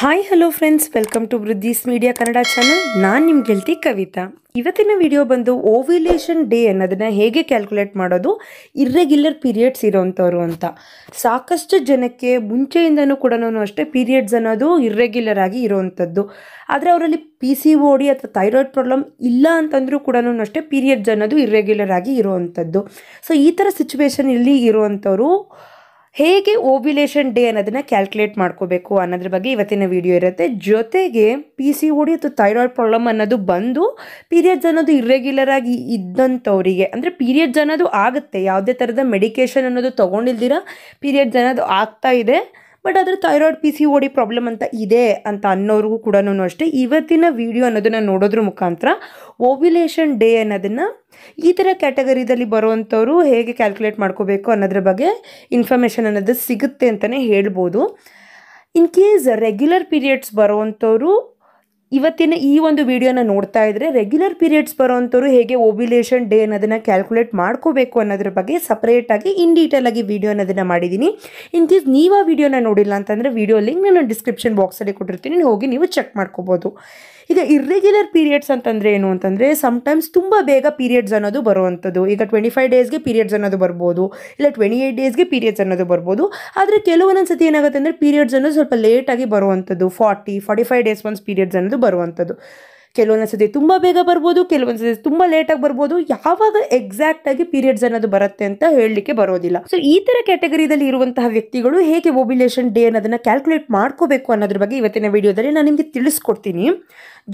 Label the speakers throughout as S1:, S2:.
S1: hi hello friends welcome to Vriddhi's media Kannada channel ನಾನು ನಿಮ್ಮ ಗೆಳತಿ ಕವಿತಾ ಇವತ್ತಿನ ವಿಡಿಯೋ ಬಂದು ಓವ್ಯುಲೇಷನ್ ಡೇ ಅನ್ನೋದನ್ನು ಹೇಗೆ ಕ್ಯಾಲ್ಕುಲೇಟ್ ಮಾಡೋದು ಇರ್ರೆಗ್ಯುಲರ್ ಪೀರಿಯಡ್ಸ್ ಇರೋವಂಥವ್ರು ಅಂತ ಸಾಕಷ್ಟು ಜನಕ್ಕೆ ಮುಂಚೆಯಿಂದನೂ ಕೂಡ ಅಷ್ಟೇ ಪೀರಿಯಡ್ಸ್ ಅನ್ನೋದು ಇರ್ರೆಗ್ಯುಲರ್ ಆಗಿ ಇರೋವಂಥದ್ದು ಆದರೆ ಅವರಲ್ಲಿ ಪಿ ಸಿ ಓ ಡಿ ಅಥವಾ ಥೈರಾಯ್ಡ್ ಪ್ರಾಬ್ಲಮ್ ಇಲ್ಲ ಅಂತಂದರೂ ಕೂಡ ಅಷ್ಟೇ ಪೀರಿಯಡ್ಸ್ ಅನ್ನೋದು ಇರ್ರೆಗ್ಯುಲರ್ ಆಗಿ ಇರೋವಂಥದ್ದು ಸೊ ಈ ಥರ ಸಿಚುವೇಶನ್ ಇಲ್ಲಿ ಇರುವಂಥವ್ರು ಹೇಗೆ ಓವ್ಯುಲೇಷನ್ ಡೇ ಅನ್ನೋದನ್ನ ಕ್ಯಾಲ್ಕುಲೇಟ್ ಮಾಡ್ಕೋಬೇಕು ಅನ್ನೋದ್ರ ಬಗ್ಗೆ ಇವತ್ತಿನ ವಿಡಿಯೋ ಇರುತ್ತೆ ಜೊತೆಗೆ ಪಿ ಸಿ ಓಡಿ ಅಥವಾ ಥೈರಾಯ್ಡ್ ಪ್ರಾಬ್ಲಮ್ ಅನ್ನೋದು ಬಂದು ಪೀರಿಯಡ್ಸ್ ಅನ್ನೋದು ಇರ್ರೆಗ್ಯುಲರ್ ಆಗಿ ಇದ್ದಂಥವರಿಗೆ ಅಂದರೆ ಪೀರಿಯಡ್ಸ್ ಅನ್ನೋದು ಆಗುತ್ತೆ ಯಾವುದೇ ಥರದ ಮೆಡಿಕೇಷನ್ ಅನ್ನೋದು ತೊಗೊಂಡಿಲ್ದಿರ ಪೀರಿಯಡ್ಸ್ ಅನ್ನೋದು ಆಗ್ತಾ ಇದೆ ಬಟ್ ಅದರ thyroid P C OD problem ಅಂತ ಇದೆ ಅಂತ ಅನ್ನೋರಿಗೂ ಕೂಡ ಅಷ್ಟೇ ಇವತ್ತಿನ ವಿಡಿಯೋ ಅನ್ನೋದನ್ನು ನೋಡೋದ್ರ ಮುಖಾಂತರ ಓವ್ಯುಲೇಷನ್ ಡೇ ಅನ್ನೋದನ್ನು ಈ ಥರ ಕ್ಯಾಟಗರಿದಲ್ಲಿ ಬರುವಂಥವ್ರು ಹೇಗೆ ಕ್ಯಾಲ್ಕುಲೇಟ್ ಮಾಡ್ಕೋಬೇಕು ಅನ್ನೋದ್ರ ಬಗ್ಗೆ ಇನ್ಫಾರ್ಮೇಷನ್ ಅನ್ನೋದು ಸಿಗುತ್ತೆ ಅಂತಲೇ ಹೇಳ್ಬೋದು ಇನ್ ಕೇಸ್ ರೆಗ್ಯುಲರ್ ಪೀರಿಯಡ್ಸ್ ಬರುವಂಥವ್ರು ಇವತ್ತಿನ ಈ ಒಂದು ವಿಡಿಯೋನ ನೋಡ್ತಾ ಇದ್ದರೆ ರೆಗ್ಯುಲರ್ ಪೀರಿಯಡ್ಸ್ ಬರೋವಂಥವ್ರು ಹೇಗೆ ಓಬ್ಯುಲೇಷನ್ ಡೇ ಅನ್ನೋದನ್ನ ಕ್ಯಾಲ್ಕುಲೇಟ್ ಮಾಡ್ಕೋಬೇಕು ಅನ್ನೋದ್ರ ಬಗ್ಗೆ ಸಪ್ರೇಟಾಗಿ ಇನ್ ಡೀಟೇಲಾಗಿ ವಿಡಿಯೋ ಅನ್ನೋದನ್ನು ಮಾಡಿದ್ದೀನಿ ಇನ್ ಕೇಸ್ ನೀವು ಆ ವಿಡಿಯೋನ ನೋಡಿಲ್ಲ ಅಂತಂದರೆ ವಿಡಿಯೋ ಲಿಂಕ್ ನಾನು ಡಿಸ್ಕ್ರಿಪ್ಷನ್ ಬಾಕ್ಸಲ್ಲಿ ಕೊಟ್ಟಿರ್ತೀನಿ ಹೋಗಿ ನೀವು ಚೆಕ್ ಮಾಡ್ಕೋಬೋದು ಈಗ ಇರ್ರೆಗ್ಯುಲರ್ ಪೀರಿಯಡ್ಸ್ ಅಂತಂದರೆ ಏನು ಅಂತಂದರೆ ಸಮ್ಟೈಮ್ಸ್ ತುಂಬ ಬೇಗ ಪೀರಿಯಡ್ಸ್ ಅನ್ನೋದು ಬರುವಂಥದ್ದು ಈಗ ಟ್ವೆಂಟಿ ಫೈವ್ ಡೇಸ್ಗೆ ಪೀರಿಯಡ್ಸ್ ಅನ್ನೋದು ಬರ್ಬೋದು ಇಲ್ಲ ಟ್ವೆಂಟಿ ಏಯ್ಟ್ ಡೇಸ್ಗೆ ಪೀರಿಯಡ್ಸ್ ಅನ್ನೋದು ಬರ್ಬೋದು ಆದರೆ ಕೆಲವೊಂದೊಂದು ಸತಿ ಏನಾಗುತ್ತೆ ಅಂದರೆ ಪೀರಿಯಡ್ಸ್ ಅನ್ನೋದು ಸ್ವಲ್ಪ ಲೇಟಾಗಿ ಬರುವಂಥದ್ದು forty forty five days once periods ಅನ್ನೋದು ಬರುವಂಥದ್ದು ಕೆಲವೊಂದು ತುಂಬ ಬೇಗ ಬರ್ಬೋದು ಕೆಲವೊಂದು ಸತಿ ತುಂಬ ಲೇಟಾಗಿ ಬರ್ಬೋದು ಯಾವಾಗ ಎಕ್ಸಾಕ್ಟ್ ಆಗಿ ಪೀರಿಯಡ್ಸ್ ಅನ್ನೋದು ಬರುತ್ತೆ ಅಂತ ಹೇಳಲಿಕ್ಕೆ ಬರೋದಿಲ್ಲ ಸೊ ಈ ತರ ಕ್ಯಾಟಗರಿದಲ್ಲಿ ಇರುವಂತಹ ವ್ಯಕ್ತಿಗಳು ಹೇಗೆ ಓಬ್ಯುಲೇಷನ್ ಡೇ ಅನ್ನೋದನ್ನ ಕ್ಯಾಲ್ಕುಲೇಟ್ ಮಾಡ್ಕೋಬೇಕು ಅನ್ನೋದ್ರ ಬಗ್ಗೆ ಇವತ್ತಿನ ವಿಡಿಯೋದಲ್ಲಿ ನಾನು ನಿಮಗೆ ತಿಳಿಸ್ಕೊಡ್ತೀನಿ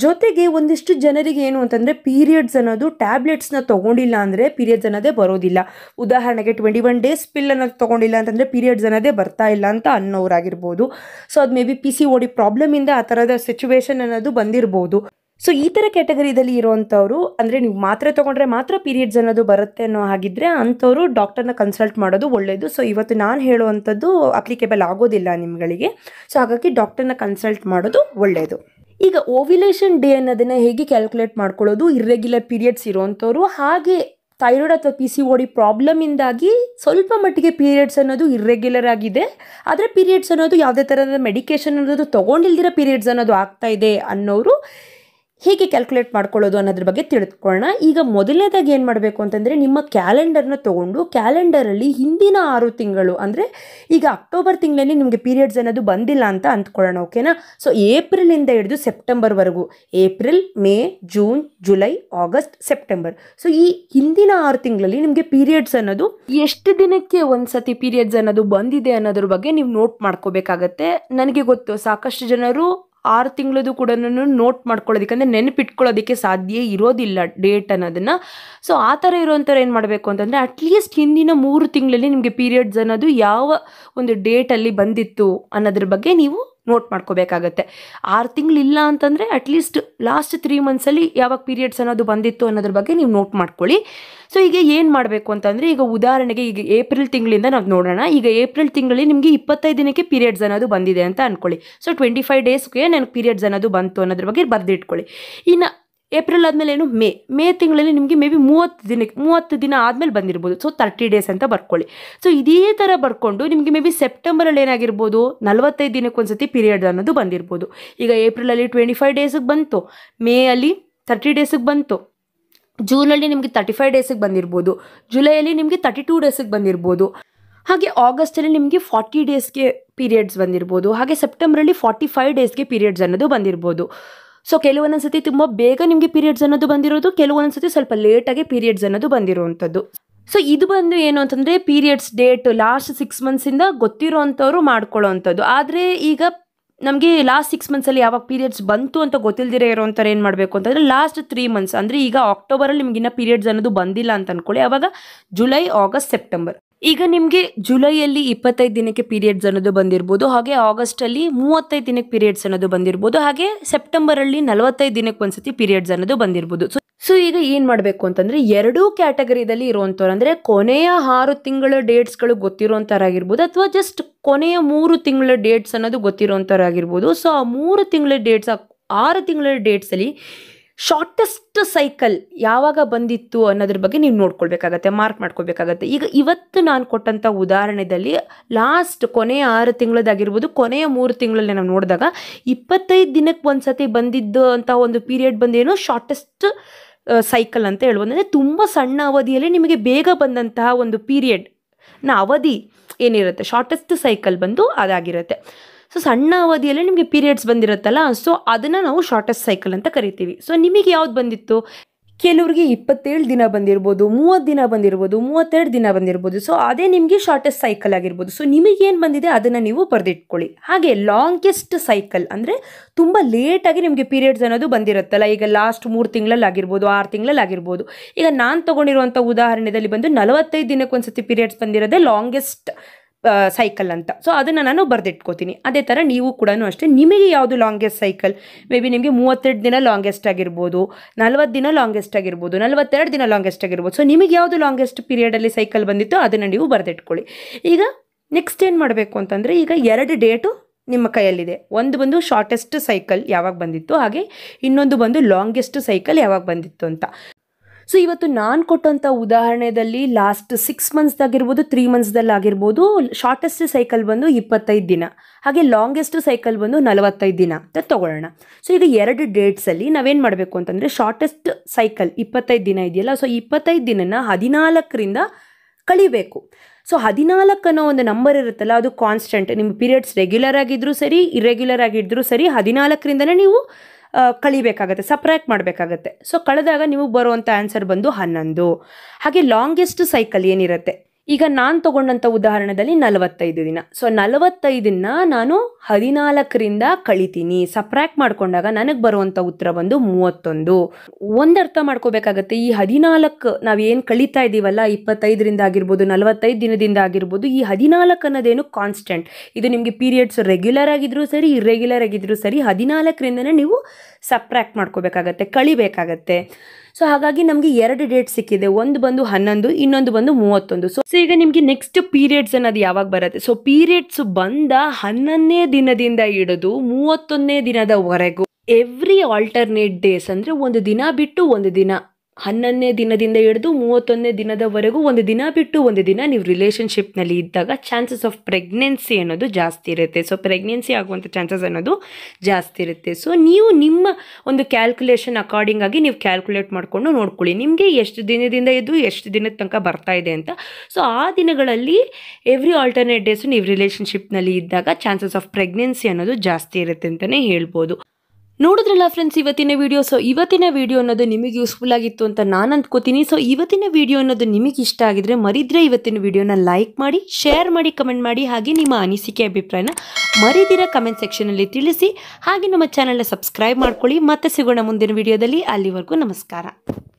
S1: ಜೊತೆಗೆ ಒಂದಿಷ್ಟು ಜನರಿಗೆ ಏನು ಅಂತಂದರೆ ಪೀರಿಯಡ್ಸ್ ಅನ್ನೋದು ಟ್ಯಾಬ್ಲೆಟ್ಸ್ನ ತಗೊಂಡಿಲ್ಲ ಅಂದರೆ ಪೀರಿಯಡ್ಸ್ ಅನ್ನೋದೇ ಬರೋದಿಲ್ಲ ಉದಾಹರಣೆಗೆ ಟ್ವೆಂಟಿ ಒನ್ ಡೇಸ್ ಪಿಲ್ ಅನ್ನೋದು ತಗೊಂಡಿಲ್ಲ ಅಂತಂದರೆ ಪೀರಿಯಡ್ಸ್ ಅನ್ನೋದೇ ಬರ್ತಾ ಇಲ್ಲ ಅಂತ ಅನ್ನೋರಾಗಿರ್ಬೋದು ಸೊ ಅದು maybe P C OD problem ಇಂದ ಆ ಥರದ ಸಿಚುವೇಶನ್ ಅನ್ನೋದು ಬಂದಿರ್ಬೋದು ಸೊ ಈ ಥರ ಕ್ಯಾಟಗರಿದಲ್ಲಿ ಇರೋವಂಥವ್ರು ಅಂದರೆ ನೀವು ಮಾತ್ರೆ ತೊಗೊಂಡ್ರೆ ಮಾತ್ರ ಪೀರಿಯಡ್ಸ್ ಅನ್ನೋದು ಬರುತ್ತೆ ಅನ್ನೋ ಹಾಗಿದ್ರೆ ಅಂಥವ್ರು ಡಾಕ್ಟರ್ನ ಕನ್ಸಲ್ಟ್ ಮಾಡೋದು ಒಳ್ಳೆಯದು ಸೊ ಇವತ್ತು ನಾನು ಹೇಳುವಂಥದ್ದು ಅಪ್ಲಿಕೇಬಲ್ ಆಗೋದಿಲ್ಲ ನಿಮ್ಗಳಿಗೆ ಸೊ ಹಾಗಾಗಿ ಡಾಕ್ಟರ್ನ ಕನ್ಸಲ್ಟ್ ಮಾಡೋದು ಒಳ್ಳೆಯದು ಈಗ ಓವ್ಯುಲೇಷನ್ ಡೇ ಅನ್ನೋದನ್ನು ಹೇಗೆ ಕ್ಯಾಲ್ಕುಲೇಟ್ ಮಾಡ್ಕೊಳ್ಳೋದು ಇರ್ರೆಗ್ಯುಲರ್ ಪೀರಿಯಡ್ಸ್ ಇರೋವಂಥವ್ರು ಹಾಗೆ ಥೈರಾಯ್ಡ್ ಅಥವಾ ಪಿ ಸಿ ಓಡಿ ಪ್ರಾಬ್ಲಮಿಂದಾಗಿ ಸ್ವಲ್ಪ ಮಟ್ಟಿಗೆ ಪೀರಿಯಡ್ಸ್ ಅನ್ನೋದು ಇರ್ರೆಗ್ಯುಲರ್ ಆಗಿದೆ ಆದರೆ ಪೀರಿಯಡ್ಸ್ ಅನ್ನೋದು ಯಾವುದೇ ಥರದ ಮೆಡಿಕೇಷನ್ ಅನ್ನೋದು ತೊಗೊಂಡಿಲ್ದಿರೋ ಪೀರಿಯಡ್ಸ್ ಅನ್ನೋದು ಆಗ್ತಾ ಇದೆ ಅನ್ನೋರು ಹೇಗೆ ಕ್ಯಾಲ್ಕುಲೇಟ್ ಮಾಡ್ಕೊಳ್ಳೋದು ಅನ್ನೋದ್ರ ಬಗ್ಗೆ ತಿಳಿದುಕೊಳ್ಳೋಣ ಈಗ ಮೊದಲನೇದಾಗಿ ಏನು ಮಾಡಬೇಕು ಅಂತಂದರೆ ನಿಮ್ಮ ಕ್ಯಾಲೆಂಡರ್ನ ತೊಗೊಂಡು ಕ್ಯಾಲೆಂಡರಲ್ಲಿ ಹಿಂದಿನ ಆರು ತಿಂಗಳು ಅಂದರೆ ಈಗ ಅಕ್ಟೋಬರ್ ತಿಂಗಳಲ್ಲಿ ನಿಮಗೆ ಪೀರಿಯಡ್ಸ್ ಅನ್ನೋದು ಬಂದಿಲ್ಲ ಅಂತ ಅಂದ್ಕೊಳ್ಳೋಣ ಓಕೆನಾ ಸೊ ಏಪ್ರಿಲಿಂದ ಹಿಡಿದು ಸೆಪ್ಟೆಂಬರ್ವರೆಗೂ April May June July August September so ಈ ಹಿಂದಿನ ಆರು ತಿಂಗಳಲ್ಲಿ ನಿಮಗೆ ಪೀರಿಯಡ್ಸ್ ಅನ್ನೋದು ಎಷ್ಟು ದಿನಕ್ಕೆ ಒಂದು ಸತಿ ಪೀರಿಯಡ್ಸ್ ಅನ್ನೋದು ಬಂದಿದೆ ಅನ್ನೋದ್ರ ಬಗ್ಗೆ ನೀವು ನೋಟ್ ಮಾಡ್ಕೋಬೇಕಾಗತ್ತೆ ನನಗೆ ಗೊತ್ತು ಸಾಕಷ್ಟು ಜನರು ಆರು ತಿಂಗಳದು ಕೂಡ ನೋಟ್ ಮಾಡ್ಕೊಳ್ಳೋದಕ್ಕೆ ಅಂದರೆ ನೆನಪಿಟ್ಕೊಳ್ಳೋದಕ್ಕೆ ಸಾಧ್ಯ ಇರೋದಿಲ್ಲ ಡೇಟ್ ಅನ್ನೋದನ್ನು ಸೊ ಆ ಥರ ಇರೋಂಥರ ಏನು ಮಾಡಬೇಕು ಅಂತಂದರೆ ಅಟ್ಲೀಸ್ಟ್ ಹಿಂದಿನ ಮೂರು ತಿಂಗಳಲ್ಲಿ ನಿಮಗೆ ಪೀರಿಯಡ್ಸ್ ಅನ್ನೋದು ಯಾವ ಒಂದು ಡೇಟಲ್ಲಿ ಬಂದಿತ್ತು ಅನ್ನೋದ್ರ ಬಗ್ಗೆ ನೀವು ನೋಟ್ ಮಾಡ್ಕೋಬೇಕಾಗತ್ತೆ ಆರು ಇಲ್ಲ ಅಂತಂದರೆ ಅಟ್ಲೀಸ್ಟ್ ಲಾಸ್ಟ್ ತ್ರೀ ಮಂತ್ಸಲ್ಲಿ ಯಾವಾಗ ಪೀರಿಯಡ್ಸ್ ಅನ್ನೋದು ಬಂದಿತ್ತು ಅನ್ನೋದ್ರ ಬಗ್ಗೆ ನೀವು ನೋಟ್ ಮಾಡ್ಕೊಳ್ಳಿ ಸೊ ಈಗ ಏನು ಮಾಡಬೇಕು ಅಂತಂದರೆ ಈಗ ಉದಾಹರಣೆಗೆ ಈಗ ಏಪ್ರಿಲ್ ತಿಂಗಳಿಂದ ನಾವು ನೋಡೋಣ ಈಗ ಏಪ್ರಿಲ್ ತಿಂಗಳಲ್ಲಿ ನಿಮಗೆ ಇಪ್ಪತ್ತೈದು ದಿನಕ್ಕೆ ಪೀರಿಯಡ್ಸ್ ಅನ್ನೋದು ಬಂದಿದೆ ಅಂತ ಅಂದ್ಕೊಳ್ಳಿ ಸೊ ಟ್ವೆಂಟಿ ಫೈವ್ ಡೇಸ್ಗೆ ನನಗೆ ಪೀರಿಯಡ್ಸ್ ಅನ್ನೋದು ಬಂತು ಅನ್ನೋದ್ರ ಬಗ್ಗೆ ಬರೆದಿಟ್ಕೊಳ್ಳಿ ಇನ್ನು ಏಪ್ರಿಲ್ ಆದಮೇಲೆ ಏನು ಮೇ ಮೇ ತಿಂಗಳಲ್ಲಿ ನಿಮಗೆ ಮೇ ಬಿ ಮೂವತ್ತು ದಿನಕ್ಕೆ ಮೂವತ್ತು ದಿನ ಆದಮೇಲೆ ಬಂದಿರ್ಬೋದು ಸೊ ತರ್ಟಿ ಡೇಸ್ ಅಂತ ಬರ್ಕೊಳ್ಳಿ ಸೊ ಇದೇ ಥರ ಬರ್ಕೊಂಡು ನಿಮಗೆ ಮೇ ಬಿ ಸೆಪ್ಟೆಂಬರಲ್ಲಿ ಏನಾಗಿರ್ಬೋದು ನಲವತ್ತೈದು ದಿನಕ್ಕೊಂದ್ಸತಿ ಪೀರಿಯಡ್ ಅನ್ನೋದು ಬಂದಿರ್ಬೋದು ಈಗ ಏಪ್ರಿಲಲ್ಲಿ ಟ್ವೆಂಟಿ ಫೈವ್ ಡೇಸಿಗೆ ಬಂತು ಮೇ ಅಲ್ಲಿ ತರ್ಟಿ ಡೇಸಿಗೆ ಬಂತು ಜೂನಲ್ಲಿ ನಿಮಗೆ ತರ್ಟಿ ಫೈವ್ ಡೇಸಿಗೆ ಬಂದಿರ್ಬೋದು ಜುಲೈಯಲ್ಲಿ ನಿಮಗೆ ತರ್ಟಿ ಟೂ ಡೇಸಿಗೆ ಬಂದಿರ್ಬೋದು ಹಾಗೆ ಆಗಸ್ಟಲ್ಲಿ ನಿಮಗೆ ಫಾರ್ಟಿ ಡೇಸ್ಗೆ ಪೀರಿಯಡ್ಸ್ ಬಂದಿರ್ಬೋದು ಹಾಗೆ ಸೆಪ್ಟೆಂಬರಲ್ಲಿ ಫಾರ್ಟಿ ಫೈವ್ ಡೇಸ್ಗೆ ಪೀರಿಯಡ್ಸ್ ಅನ್ನೋದು ಬಂದಿರ್ಬೋದು ಸೊ ಕೆಲವೊಂದೊಂದು ಸತಿ ತುಂಬ ಬೇಗ ನಿಮಗೆ ಪೀರಿಯಡ್ಸ್ ಅನ್ನೋದು ಬಂದಿರೋದು ಕೆಲವೊಂದು ಸತಿ ಸ್ವಲ್ಪ ಲೇಟಾಗಿ ಪೀರಿಯಡ್ಸ್ ಅನ್ನೋದು ಬಂದಿರುವಂಥದ್ದು ಸೊ ಇದು ಬಂದು ಏನು ಅಂತಂದರೆ ಪೀರಿಯಡ್ಸ್ ಡೇಟ್ ಲಾಸ್ಟ್ ಸಿಕ್ಸ್ ಮಂತ್ಸಿಂದ ಗೊತ್ತಿರೋವಂಥವ್ರು ಮಾಡ್ಕೊಳ್ಳೋ ಅಂಥದ್ದು ಆದರೆ ಈಗ ನಮಗೆ ಲಾಸ್ಟ್ ಸಿಕ್ಸ್ ಮಂತ್ಸಲ್ಲಿ ಯಾವಾಗ ಪೀರಿಯಡ್ಸ್ ಬಂತು ಅಂತ ಗೊತ್ತಿಲ್ಲದಿರೋ ಅಂತಾರೆ ಏನು ಮಾಡಬೇಕು ಅಂತಂದರೆ ಲಾಸ್ಟ್ ತ್ರೀ ಮಂತ್ಸ್ ಅಂದರೆ ಈಗ ಅಕ್ಟೋಬರಲ್ಲಿ ನಿಮ್ಗೆ ಇನ್ನೂ ಪೀರಿಯಡ್ಸ್ ಅನ್ನೋದು ಬಂದಿಲ್ಲ ಅಂತ ಅಂದ್ಕೊಳ್ಳಿ ಅವಾಗ ಜುಲೈ ಆಗಸ್ಟ್ ಸೆಪ್ಟೆಂಬರ್ ಈಗ ನಿಮಗೆ ಜುಲೈಯಲ್ಲಿ ಇಪ್ಪತ್ತೈದು ದಿನಕ್ಕೆ ಪೀರಿಯಡ್ಸ್ ಅನ್ನೋದು ಬಂದಿರ್ಬೋದು ಹಾಗೆ ಆಗಸ್ಟಲ್ಲಿ ಮೂವತ್ತೈದು ದಿನಕ್ಕೆ ಪೀರಿಯಡ್ಸ್ ಅನ್ನೋದು ಬಂದಿರ್ಬೋದು ಹಾಗೆ ಸೆಪ್ಟೆಂಬರಲ್ಲಿ ನಲವತ್ತೈದು ದಿನಕ್ಕೆ ಒಂದ್ಸತಿ ಪೀರಿಯಡ್ಸ್ ಅನ್ನೋದು ಬಂದಿರ್ಬೋದು ಸೊ ಸೊ ಈಗ ಏನು ಮಾಡಬೇಕು ಅಂತಂದರೆ ಎರಡೂ ಕ್ಯಾಟಗರಿದಲ್ಲಿ ಇರುವಂಥವ್ರು ಅಂದರೆ ಕೊನೆಯ ಆರು ತಿಂಗಳ ಡೇಟ್ಸ್ಗಳು ಗೊತ್ತಿರೋಂಥವ್ರಾಗಿರ್ಬೋದು ಅಥವಾ ಜಸ್ಟ್ ಕೊನೆಯ ಮೂರು ತಿಂಗಳ ಡೇಟ್ಸ್ ಅನ್ನೋದು ಗೊತ್ತಿರೋಂಥವ್ರಾಗಿರ್ಬೋದು ಸೊ ಆ ಮೂರು ತಿಂಗಳ ಡೇಟ್ಸ್ ಆರು ತಿಂಗಳ ಡೇಟ್ಸಲ್ಲಿ ಶಾರ್ಟೆಸ್ಟ್ ಸೈಕಲ್ ಯಾವಾಗ ಬಂದಿತ್ತು ಅನ್ನೋದ್ರ ಬಗ್ಗೆ ನೀವು ನೋಡ್ಕೊಳ್ಬೇಕಾಗತ್ತೆ ಮಾರ್ಕ್ ಮಾಡ್ಕೊಳ್ಬೇಕಾಗತ್ತೆ ಈಗ ಇವತ್ತು ನಾನು ಕೊಟ್ಟಂಥ ಉದಾಹರಣೆಯಲ್ಲಿ ಲಾಸ್ಟ್ ಕೊನೆಯ ಆರು ತಿಂಗಳದಾಗಿರ್ಬೋದು ಕೊನೆಯ ಮೂರು ತಿಂಗಳಲ್ಲಿ ನಾವು ನೋಡಿದಾಗ ಇಪ್ಪತ್ತೈದು ದಿನಕ್ಕೆ ಒಂದು ಸತಿ ಬಂದಿದ್ದು ಅಂತ ಒಂದು ಪೀರಿಯಡ್ ಬಂದೇನೋ ಶಾರ್ಟೆಸ್ಟ್ ಸೈಕಲ್ ಅಂತ ಹೇಳ್ಬೋದು ಅಂದರೆ ತುಂಬ ಸಣ್ಣ ಅವಧಿಯಲ್ಲಿ ನಿಮಗೆ ಬೇಗ ಬಂದಂತಹ ಒಂದು ಪೀರಿಯಡ್ ಅವಧಿ ಏನಿರುತ್ತೆ ಶಾರ್ಟೆಸ್ಟ್ ಸೈಕಲ್ ಬಂದು ಅದಾಗಿರುತ್ತೆ ಸೊ ಸಣ್ಣ ಅವಧಿಯಲ್ಲಿ ನಿಮಗೆ ಪೀರಿಯಡ್ಸ್ ಬಂದಿರುತ್ತಲ್ಲ ಸೊ ಅದನ್ನು ನಾವು ಶಾರ್ಟೆಸ್ಟ್ ಸೈಕಲ್ ಅಂತ ಕರಿತೀವಿ ಸೊ ನಿಮಗೆ ಯಾವ್ದು ಬಂದಿತ್ತು ಕೆಲವರಿಗೆ ಇಪ್ಪತ್ತೇಳು ದಿನ ಬಂದಿರ್ಬೋದು ಮೂವತ್ತು ದಿನ ಬಂದಿರ್ಬೋದು ಮೂವತ್ತೆರಡು ದಿನ ಬಂದಿರ್ಬೋದು ಸೊ ಅದೇ ನಿಮಗೆ ಶಾರ್ಟೆಸ್ಟ್ ಸೈಕಲ್ ಆಗಿರ್ಬೋದು ಸೊ ನಿಮಗೇನು ಬಂದಿದೆ ಅದನ್ನು ನೀವು ಬರೆದಿಟ್ಕೊಳ್ಳಿ ಹಾಗೆ ಲಾಂಗೆಸ್ಟ್ ಸೈಕಲ್ ಅಂದರೆ ತುಂಬ ಲೇಟಾಗಿ ನಿಮಗೆ ಪೀರಿಯಡ್ಸ್ ಅನ್ನೋದು ಬಂದಿರುತ್ತಲ್ಲ ಈಗ ಲಾಸ್ಟ್ ಮೂರು ತಿಂಗಳಲ್ಲಿ ಆಗಿರ್ಬೋದು ಆರು ತಿಂಗಳಲ್ಲಿ ಆಗಿರ್ಬೋದು ಈಗ ನಾನು ತೊಗೊಂಡಿರುವಂಥ ಉದಾಹರಣೆಯಲ್ಲಿ ಬಂದು ನಲವತ್ತೈದು ದಿನಕ್ಕೊಂದ್ಸತಿ ಪೀರಿಯಡ್ಸ್ ಬಂದಿರೋದೇ ಲಾಂಗೆಸ್ಟ್ ಸೈಕಲ್ ಅಂತ ಸೊ ಅದನ್ನು ನಾನು ಬರೆದಿಟ್ಕೋತೀನಿ ಅದೇ ಥರ ನೀವು ಕೂಡ ಅಷ್ಟೇ ನಿಮಗೆ ಯಾವುದು ಲಾಂಗೆಸ್ಟ್ ಸೈಕಲ್ ಮೇ ಬಿ ನಿಮಗೆ ಮೂವತ್ತೆರಡು ದಿನ ಲಾಂಗೆಸ್ಟ್ ಆಗಿರ್ಬೋದು ನಲ್ವತ್ತು ದಿನ ಲಾಂಗೆಸ್ಟ್ ಆಗಿರ್ಬೋದು ನಲ್ವತ್ತೆರಡು ದಿನ ಲಾಂಗೆಸ್ಟ್ ಆಗಿರ್ಬೋದು ಸೊ ನಿಮಗೆ ಯಾವುದು ಲಾಂಗೆಸ್ಟ್ ಪೀರಿಯಡಲ್ಲಿ ಸೈಕಲ್ ಬಂದಿತ್ತು ಅದನ್ನು ನೀವು ಬರೆದಿಟ್ಕೊಳ್ಳಿ ಈಗ ನೆಕ್ಸ್ಟ್ ಏನು ಮಾಡಬೇಕು ಅಂತಂದರೆ ಈಗ ಎರಡು ಡೇಟು ನಿಮ್ಮ ಕೈಯಲ್ಲಿದೆ ಒಂದು ಬಂದು ಶಾರ್ಟೆಸ್ಟ್ ಸೈಕಲ್ ಯಾವಾಗ ಬಂದಿತ್ತು ಹಾಗೆ ಇನ್ನೊಂದು ಬಂದು ಲಾಂಗೆಸ್ಟ್ ಸೈಕಲ್ ಯಾವಾಗ ಬಂದಿತ್ತು ಅಂತ ಸೊ ಇವತ್ತು ನಾನು ಕೊಟ್ಟಂಥ ಉದಾಹರಣೆಯಲ್ಲಿ ಲಾಸ್ಟ್ ಸಿಕ್ಸ್ ಮಂತ್ಸ್ದಾಗಿರ್ಬೋದು ತ್ರೀ ಆಗಿರ್ಬೋದು ಶಾರ್ಟೆಸ್ಟ್ ಸೈಕಲ್ ಬಂದು ಇಪ್ಪತ್ತೈದು ದಿನ ಹಾಗೆ ಲಾಂಗೆಸ್ಟ್ ಸೈಕಲ್ ಬಂದು ನಲವತ್ತೈದು ದಿನ ಅಂತ ತೊಗೊಳ್ಳೋಣ ಸೊ ಈಗ ಎರಡು ಡೇಟ್ಸಲ್ಲಿ ನಾವೇನು ಮಾಡಬೇಕು ಅಂತಂದರೆ ಶಾರ್ಟೆಸ್ಟ್ ಸೈಕಲ್ ಇಪ್ಪತ್ತೈದು ದಿನ ಇದೆಯಲ್ಲ ಸೊ ಇಪ್ಪತ್ತೈದು ದಿನನ ಹದಿನಾಲ್ಕರಿಂದ ಕಳಿಬೇಕು ಸೊ ಹದಿನಾಲ್ಕು ಅನ್ನೋ ಒಂದು ನಂಬರ್ ಇರುತ್ತಲ್ಲ ಅದು ಕಾನ್ಸ್ಟೆಂಟ್ ನಿಮ್ಮ ಪೀರಿಯಡ್ಸ್ ರೆಗ್ಯುಲರ್ ಆಗಿದ್ದರೂ ಸರಿ ಇರೆಗ್ಯುಲರ್ ಆಗಿದ್ದರೂ ಸರಿ ಹದಿನಾಲ್ಕರಿಂದನೇ ನೀವು ಕಳಿಬೇಕಾಗತ್ತೆ ಸಪ್ರ್ಯಾಕ್ಟ್ ಮಾಡಬೇಕಾಗತ್ತೆ ಸೊ ಕಳೆದಾಗ ನಿಮಗೆ ಬರುವಂಥ ಆನ್ಸರ್ ಬಂದು ಹನ್ನೊಂದು ಹಾಗೆ ಲಾಂಗೆಸ್ಟ್ ಸೈಕಲ್ ಏನಿರುತ್ತೆ ಈಗ ನಾನು ತೊಗೊಂಡಂಥ ಉದಾಹರಣೆಯಲ್ಲಿ ನಲವತ್ತೈದು ದಿನ ಸೊ ನಲವತ್ತೈದನ್ನ ನಾನು ಹದಿನಾಲ್ಕರಿಂದ ಕಳಿತೀನಿ ಸಪ್ರ್ಯಾಕ್ಟ್ ಮಾಡಿಕೊಂಡಾಗ ನನಗೆ ಬರುವಂಥ ಉತ್ತರ ಬಂದು ಮೂವತ್ತೊಂದು ಒಂದರ್ಥ ಮಾಡ್ಕೋಬೇಕಾಗತ್ತೆ ಈ ಹದಿನಾಲ್ಕು ನಾವು ಏನು ಕಳೀತಾ ಇದ್ದೀವಲ್ಲ ಇಪ್ಪತ್ತೈದರಿಂದ ಆಗಿರ್ಬೋದು ನಲವತ್ತೈದು ದಿನದಿಂದ ಆಗಿರ್ಬೋದು ಈ ಹದಿನಾಲ್ಕು ಅನ್ನೋದೇನು ಕಾನ್ಸ್ಟೆಂಟ್ ಇದು ನಿಮಗೆ ಪೀರಿಯಡ್ಸ್ ರೆಗ್ಯುಲರ್ ಆಗಿದ್ರೂ ಸರಿ ಇರೆಗ್ಯುಲರ್ ಆಗಿದ್ರೂ ಸರಿ ಹದಿನಾಲ್ಕರಿಂದನೇ ನೀವು ಸಪ್ರ್ಯಾಕ್ಟ್ ಮಾಡ್ಕೋಬೇಕಾಗತ್ತೆ ಕಳಿಬೇಕಾಗತ್ತೆ ಸೊ ಹಾಗಾಗಿ ನಮಗೆ ಎರಡು ಡೇಟ್ ಸಿಕ್ಕಿದೆ ಒಂದು ಬಂದು ಹನ್ನೊಂದು ಇನ್ನೊಂದು ಬಂದು ಮೂವತ್ತೊಂದು ಸೊ ಸೊ ಈಗ ನಿಮಗೆ ನೆಕ್ಸ್ಟ್ ಪೀರಿಯಡ್ಸ್ ಅನ್ನೋದು ಯಾವಾಗ ಬರುತ್ತೆ ಸೊ ಪೀರಿಯಡ್ಸ್ ಬಂದ ಹನ್ನೊಂದನೇ ದಿನದಿಂದ ಹಿಡಿದು ಮೂವತ್ತೊಂದನೇ ದಿನದವರೆಗೂ ಎವ್ರಿ ಆಲ್ಟರ್ನೇಟ್ ಡೇಸ್ ಅಂದ್ರೆ ಒಂದು ದಿನ ಬಿಟ್ಟು ಒಂದು ದಿನ ಹನ್ನೊಂದನೇ ದಿನದಿಂದ ಹಿಡಿದು ಮೂವತ್ತೊಂದನೇ ದಿನದವರೆಗೂ ಒಂದು ದಿನ ಬಿಟ್ಟು ಒಂದು ದಿನ ನೀವು ರಿಲೇಷನ್ಶಿಪ್ನಲ್ಲಿ ಇದ್ದಾಗ ಚಾನ್ಸಸ್ ಆಫ್ ಪ್ರೆಗ್ನೆನ್ಸಿ ಅನ್ನೋದು ಜಾಸ್ತಿ ಇರುತ್ತೆ ಸೊ ಪ್ರೆಗ್ನೆನ್ಸಿ ಆಗುವಂಥ ಚಾನ್ಸಸ್ ಅನ್ನೋದು ಜಾಸ್ತಿ ಇರುತ್ತೆ ಸೊ ನೀವು ನಿಮ್ಮ ಒಂದು ಕ್ಯಾಲ್ಕುಲೇಷನ್ ಅಕಾರ್ಡಿಂಗ್ ಆಗಿ ನೀವು ಕ್ಯಾಲ್ಕುಲೇಟ್ ಮಾಡಿಕೊಂಡು ನೋಡ್ಕೊಳ್ಳಿ ನಿಮಗೆ ಎಷ್ಟು ದಿನದಿಂದ ಇದ್ದು ಎಷ್ಟು ದಿನದ ತನಕ ಬರ್ತಾ ಇದೆ ಅಂತ ಸೊ ಆ ದಿನಗಳಲ್ಲಿ ಎವ್ರಿ ಆಲ್ಟರ್ನೇಟ್ ಡೇಸು ನೀವು ರಿಲೇಷನ್ಶಿಪ್ನಲ್ಲಿ ಇದ್ದಾಗ ಚಾನ್ಸಸ್ ಆಫ್ ಪ್ರೆಗ್ನೆನ್ಸಿ ಅನ್ನೋದು ಜಾಸ್ತಿ ಇರುತ್ತೆ ಅಂತಲೇ ಹೇಳ್ಬೋದು ನೋಡಿದ್ರಲ್ಲ ಫ್ರೆಂಡ್ಸ್ ಇವತ್ತಿನ ವಿಡಿಯೋ ಸೊ ಇವತ್ತಿನ ವಿಡಿಯೋ ಅನ್ನೋದು ನಿಮಗೆ ಯೂಸ್ಫುಲ್ ಆಗಿತ್ತು ಅಂತ ನಾನು ಅಂದ್ಕೋತೀನಿ ಸೊ ಇವತ್ತಿನ ವಿಡಿಯೋ ಅನ್ನೋದು ನಿಮಗೆ ಇಷ್ಟ ಆಗಿದ್ರೆ ಮರಿದ್ರೆ ಇವತ್ತಿನ ವಿಡಿಯೋನ ಲೈಕ್ ಮಾಡಿ ಶೇರ್ ಮಾಡಿ ಕಮೆಂಟ್ ಮಾಡಿ ಹಾಗೆ ನಿಮ್ಮ ಅನಿಸಿಕೆ ಅಭಿಪ್ರಾಯನ ಮರಿದಿರ ಕಮೆಂಟ್ ಸೆಕ್ಷನಲ್ಲಿ ತಿಳಿಸಿ ಹಾಗೆ ನಮ್ಮ ಚಾನಲ್ನ ಸಬ್ಸ್ಕ್ರೈಬ್ ಮಾಡ್ಕೊಳ್ಳಿ ಮತ್ತೆ ಸಿಗೋಣ ಮುಂದಿನ ವಿಡಿಯೋದಲ್ಲಿ ಅಲ್ಲಿವರೆಗೂ ನಮಸ್ಕಾರ